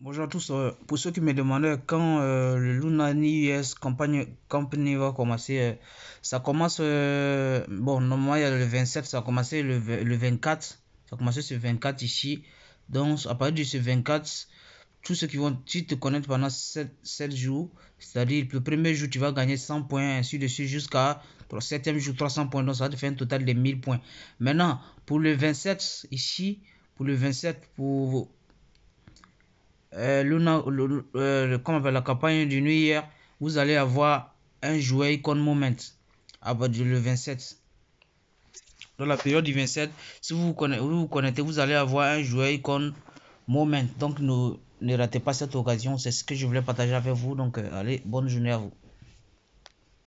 Bonjour à tous. Euh, pour ceux qui me demandaient quand euh, le Luna US campagne, Company va commencer, euh, ça commence. bon, normalement, il y a le 27, ça a commencé le, 24. Ça a commencé ce 24 ici. Donc, à partir de ce 24, tous ceux qui vont te connaître pendant 7, 7 jours, c'est-à-dire le premier jour, tu vas gagner 100 points, ainsi de suite, jusqu'à le 7e jour, 300 points. Donc, ça va te faire un total de 1000 points. Maintenant, pour le 27, ici, pour le 27, pour euh, Luna, le, euh, la campagne du nuit hier vous allez avoir un jouet icon moment à partir du 27. Dans la période du 27, si vous connaissez vous, connaissez connectez, vous allez avoir un jouet icon moment. Donc ne, ne ratez pas cette occasion. C'est ce que je voulais partager avec vous. Donc euh, allez, bonne journée à vous.